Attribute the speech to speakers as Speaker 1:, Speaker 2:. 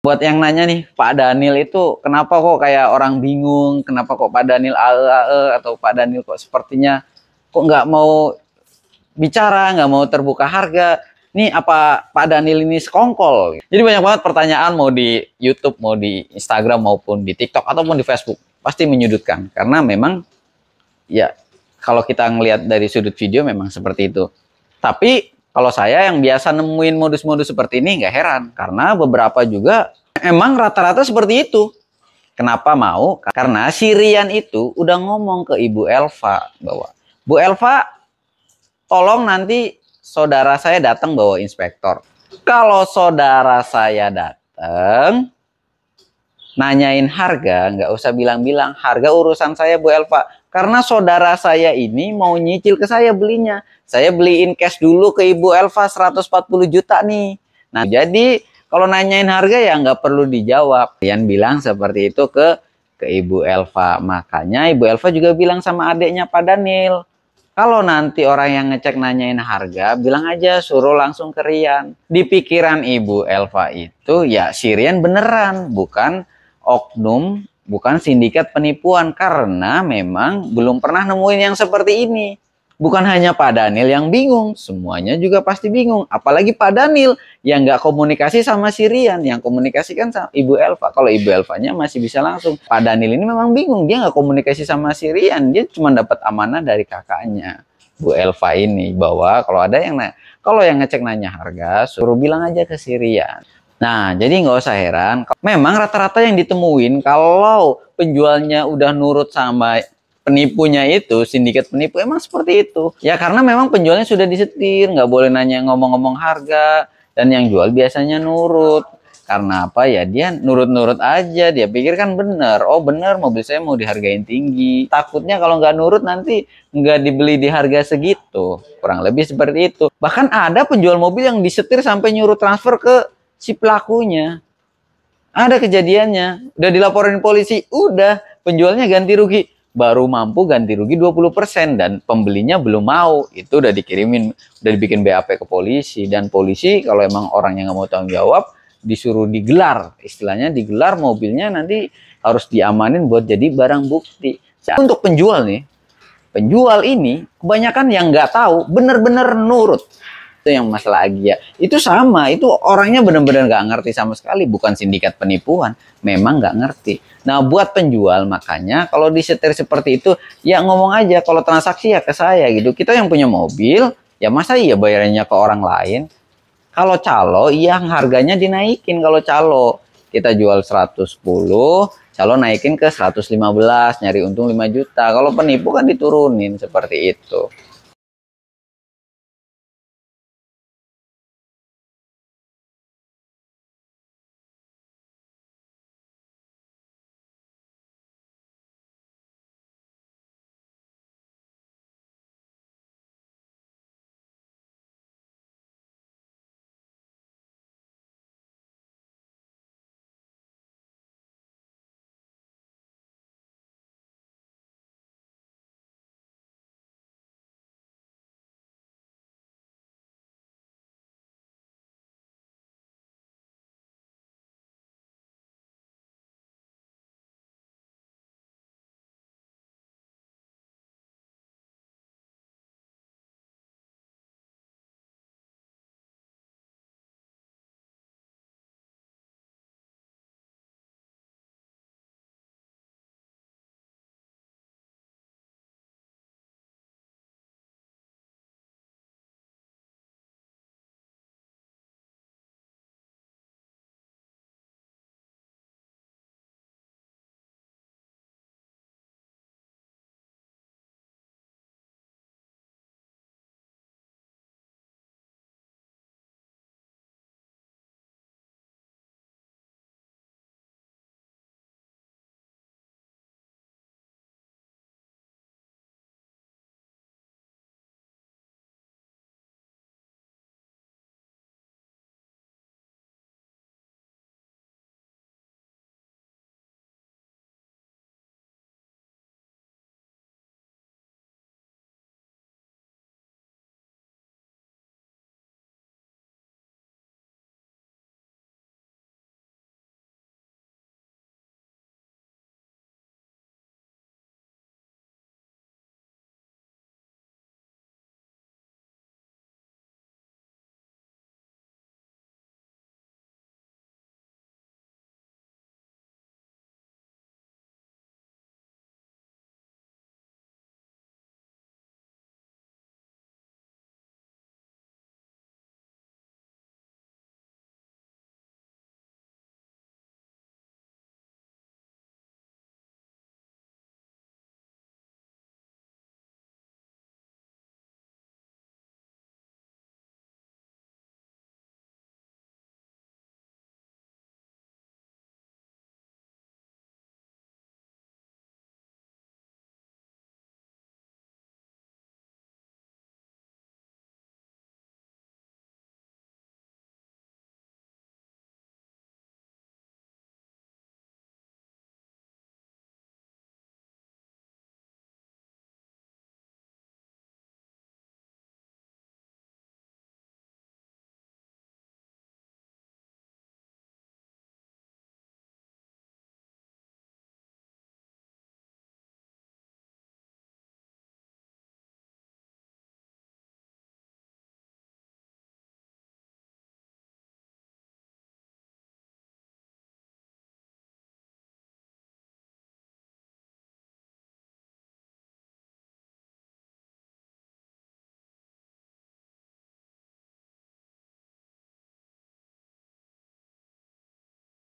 Speaker 1: Buat yang nanya nih, Pak Daniel itu kenapa kok kayak orang bingung, kenapa kok Pak Daniel ae ae atau Pak Daniel kok sepertinya kok nggak mau bicara, nggak mau terbuka harga. Ini apa Pak Daniel ini sekongkol? Jadi banyak banget pertanyaan mau di YouTube, mau di Instagram maupun di TikTok ataupun di Facebook pasti menyudutkan karena memang ya kalau kita ngelihat dari sudut video memang seperti itu. Tapi kalau saya yang biasa nemuin modus-modus seperti ini nggak heran karena beberapa juga emang rata-rata seperti itu. Kenapa mau? Karena Sirian itu udah ngomong ke Ibu Elva bahwa Bu Elva tolong nanti saudara saya datang bawa inspektor. Kalau saudara saya datang, nanyain harga, nggak usah bilang-bilang harga urusan saya Bu Elva. Karena saudara saya ini mau nyicil ke saya belinya. Saya beliin cash dulu ke Ibu Elva 140 juta nih. Nah, jadi kalau nanyain harga ya nggak perlu dijawab. Kalian bilang seperti itu ke ke Ibu Elva. Makanya Ibu Elva juga bilang sama adiknya Pak Daniel. Kalau nanti orang yang ngecek nanyain harga, bilang aja suruh langsung ke Rian. Di pikiran Ibu Elva itu ya si Rian beneran, bukan oknum bukan sindikat penipuan karena memang belum pernah nemuin yang seperti ini. Bukan hanya Pak Daniel yang bingung, semuanya juga pasti bingung. Apalagi Pak Daniel yang nggak komunikasi sama Sirian, yang komunikasikan sama Ibu Elva. Kalau Ibu Elvanya masih bisa langsung. Pak Daniel ini memang bingung, dia nggak komunikasi sama Sirian, dia cuma dapat amanah dari kakaknya. Bu Elva ini bahwa kalau ada yang kalau yang ngecek nanya harga suruh bilang aja ke Sirian. Nah, jadi nggak usah heran. Memang rata-rata yang ditemuin kalau penjualnya udah nurut sama penipunya itu, sindikat penipu emang seperti itu. Ya karena memang penjualnya sudah disetir, nggak boleh nanya ngomong-ngomong harga. Dan yang jual biasanya nurut. Karena apa ya dia nurut-nurut aja dia pikir kan bener oh bener mobil saya mau dihargain tinggi takutnya kalau nggak nurut nanti nggak dibeli di harga segitu kurang lebih seperti itu bahkan ada penjual mobil yang disetir sampai nyuruh transfer ke si pelakunya. Ada kejadiannya, udah dilaporin polisi, udah penjualnya ganti rugi baru mampu ganti rugi 20% dan pembelinya belum mau itu udah dikirimin udah dibikin BAP ke polisi dan polisi kalau emang orangnya nggak mau tanggung jawab disuruh digelar istilahnya digelar mobilnya nanti harus diamanin buat jadi barang bukti untuk penjual nih penjual ini kebanyakan yang nggak tahu bener-bener nurut itu yang masalah Agia itu sama itu orangnya benar-benar nggak ngerti sama sekali bukan sindikat penipuan memang nggak ngerti nah buat penjual makanya kalau disetir seperti itu ya ngomong aja kalau transaksi ya ke saya gitu kita yang punya mobil ya masa iya bayarannya ke orang lain kalau calo yang harganya dinaikin kalau calo kita jual 110 calo naikin ke 115 nyari untung 5 juta kalau penipu kan diturunin seperti itu